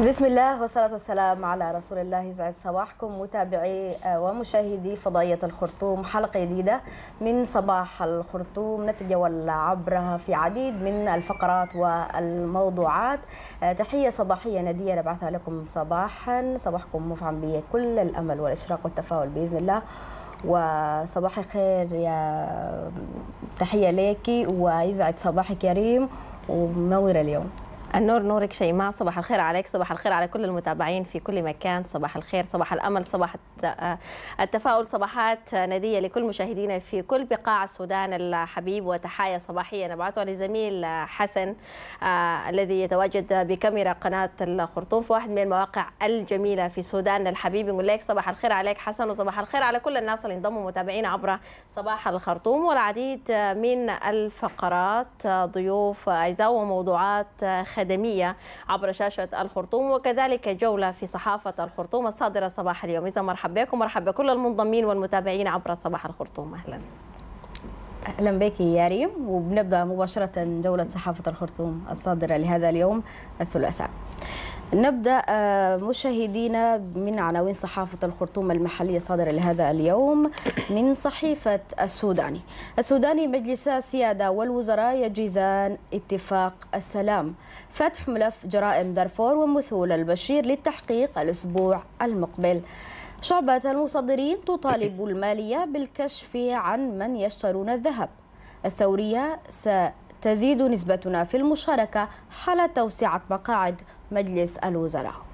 بسم الله والصلاة والسلام على رسول الله يسعد صباحكم متابعي آه، ومشاهدي فضائية الخرطوم حلقة جديدة من صباح الخرطوم نتجول عبرها في عديد من الفقرات والموضوعات آه، تحية صباحية ندية نبعثها لكم صباحا صباحكم مفعم بكل الأمل والإشراق والتفاؤل بإذن الله وصباح الخير يا تحية ليكي ويزعد صباحك يا ريم ومنورة اليوم النور نورك شيماء صباح الخير عليك صباح الخير على كل المتابعين في كل مكان صباح الخير صباح الأمل صباح آه، التفاؤل صباحات ندية لكل مشاهدينا في كل بقاع السودان الحبيب وتحايا صباحية نبعثها لزميل حسن آه، الذي يتواجد بكاميرا قناة الخرطوم في واحد من المواقع الجميلة في السودان الحبيب يقول لك صباح الخير عليك حسن وصباح الخير على كل الناس اللي انضموا متابعين عبر صباح الخرطوم والعديد من الفقرات آه، ضيوف أعزاء وموضوعات خدمة الأكاديمية عبر شاشة الخرطوم وكذلك جولة في صحافة الخرطوم الصادرة صباح اليوم إذا مرحبا بكم مرحبا بكل المنضمين والمتابعين عبر صباح الخرطوم أهلا اهلا بك يا ريم وبنبدا مباشره جوله صحافه الخرطوم الصادره لهذا اليوم الثلاثاء نبدأ آه، مشاهدينا من عناوين صحافة الخرطوم المحلية صادرة لهذا اليوم من صحيفة السوداني السوداني مجلس السيادة والوزراء يجيزان اتفاق السلام فتح ملف جرائم دارفور ومثول البشير للتحقيق الأسبوع المقبل شعبة المصدرين تطالب المالية بالكشف عن من يشترون الذهب الثورية ستزيد نسبتنا في المشاركة حال توسعة مقاعد مجلس الوزراء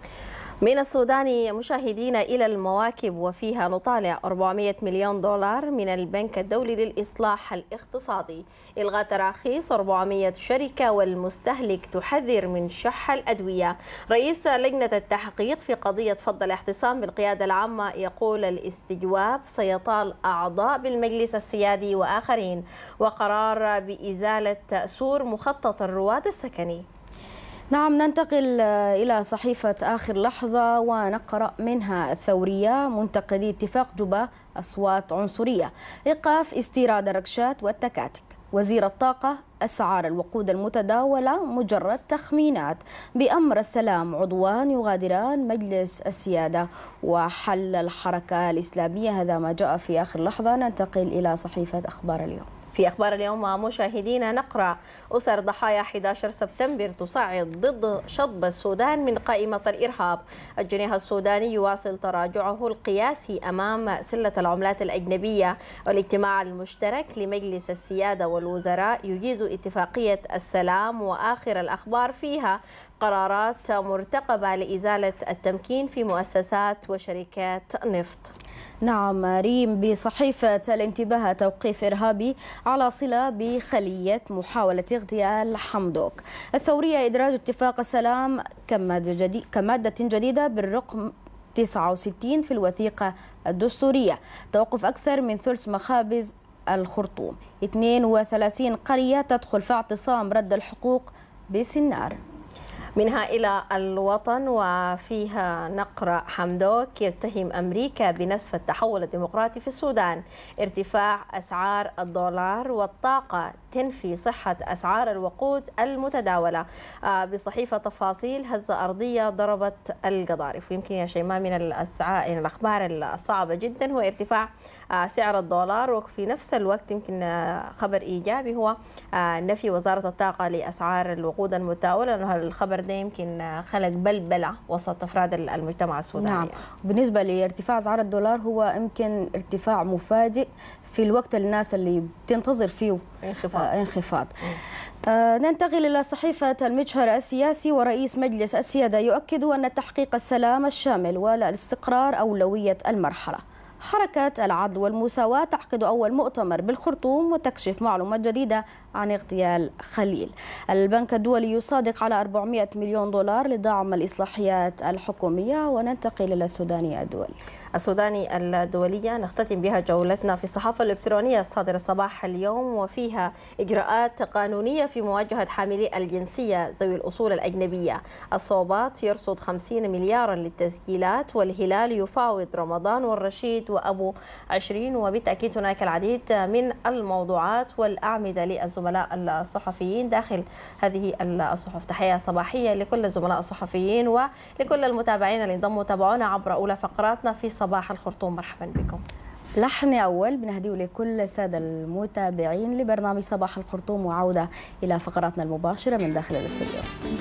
من السودان مشاهدينا إلى المواكب وفيها نطالع 400 مليون دولار من البنك الدولي للإصلاح الاقتصادي إلغاء تراخيص 400 شركة والمستهلك تحذر من شح الأدوية رئيس لجنة التحقيق في قضية فض الاعتصام بالقيادة العامة يقول الاستجواب سيطال أعضاء بالمجلس السيادي وآخرين وقرار بإزالة سور مخطط الرواد السكني نعم ننتقل آه، إلى صحيفة آخر لحظة ونقرأ منها الثورية منتقدي اتفاق جوبا أصوات عنصرية إيقاف استيراد الركشات والتكاتك وزير الطاقة أسعار الوقود المتداولة مجرد تخمينات بأمر السلام عضوان يغادران مجلس السيادة وحل الحركة الإسلامية هذا ما جاء في آخر لحظة ننتقل إلى صحيفة أخبار اليوم في أخبار اليوم مشاهدينا نقرأ أسر ضحايا 11 سبتمبر تصعد ضد شطب السودان من قائمة الإرهاب الجنيه السوداني يواصل تراجعه القياسي أمام سلة العملات الأجنبية والاجتماع المشترك لمجلس السيادة والوزراء يجيز اتفاقية السلام وآخر الأخبار فيها قرارات مرتقبة لإزالة التمكين في مؤسسات وشركات نفط نعم ريم بصحيفة الانتباه توقيف إرهابي على صلة بخلية محاولة اغتيال حمدوك الثورية إدراج اتفاق السلام كمادة جديدة بالرقم 69 في الوثيقة الدستورية توقف أكثر من ثلث مخابز الخرطوم 32 قرية تدخل في اعتصام رد الحقوق بسنار منها إلى الوطن وفيها نقرأ حمدوك يتهم أمريكا بنسف التحول الديمقراطي في السودان ارتفاع أسعار الدولار والطاقة تنفي صحة أسعار الوقود المتداولة آه، بصحيفة تفاصيل هزة أرضية ضربت القضارف ويمكن يا شيماء من الأسعار الأخبار الصعبة جدا هو ارتفاع آه، سعر الدولار وفي نفس الوقت يمكن آه، خبر إيجابي هو نفي وزارة الطاقة لأسعار الوقود المتداولة الخبر ده يمكن خلق بلبله وسط افراد المجتمع السوداني نعم بالنسبه لارتفاع اسعار الدولار هو يمكن ارتفاع مفاجئ في الوقت الناس اللي بتنتظر فيه انخفاض آه، انخفاض آه ننتقل إلى صحيفة المجهر السياسي ورئيس مجلس السيادة يؤكد أن تحقيق السلام الشامل والاستقرار أولوية المرحلة حركة العدل والمساواة تعقد أول مؤتمر بالخرطوم وتكشف معلومات جديدة عن اغتيال خليل البنك الدولي يصادق على 400 مليون دولار لدعم الإصلاحيات الحكومية وننتقل إلى السودانية الدولية السوداني الدولية نختتم بها جولتنا في الصحافة الإلكترونية الصادرة صباح اليوم وفيها إجراءات قانونية في مواجهة حاملي الجنسية ذوي الأصول الأجنبية الصوبات يرصد 50 مليارا للتسجيلات والهلال يفاوض رمضان والرشيد وأبو 20 وبالتأكيد هناك العديد من الموضوعات والأعمدة للزملاء الصحفيين داخل هذه الصحف تحية صباحية لكل الزملاء الصحفيين ولكل المتابعين اللي انضموا تابعونا عبر أولى فقراتنا في صباح الخرطوم مرحبا بكم لحن أول بنهديه لكل السادة المتابعين لبرنامج صباح الخرطوم وعودة إلى فقراتنا المباشرة من داخل الاستوديو